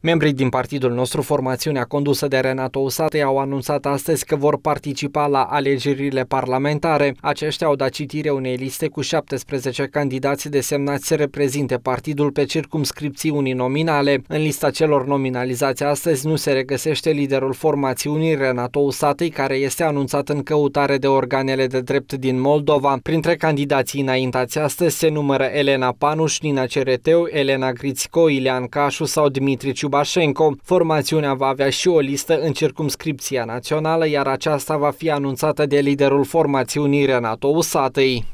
Membrii din partidul nostru, formațiunea condusă de Renato Usate, au anunțat astăzi că vor participa la alegerile parlamentare. Aceștia au dat citire unei liste cu 17 candidați desemnați să reprezinte partidul pe circumscripții nominale. În lista celor nominalizați astăzi nu se regăsește liderul formațiunii Renato Usatei, care este anunțat în căutare de organele de drept din Moldova. Printre candidații înaintați astăzi se numără Elena Panuș, Nina Cereteu, Elena Grițco, Ilean Cașu sau Dimitriciu Ciubașenco. Formațiunea va avea și o listă în circumscripția națională, iar aceasta va fi anunțată de liderul formațiunii Renato Usatei.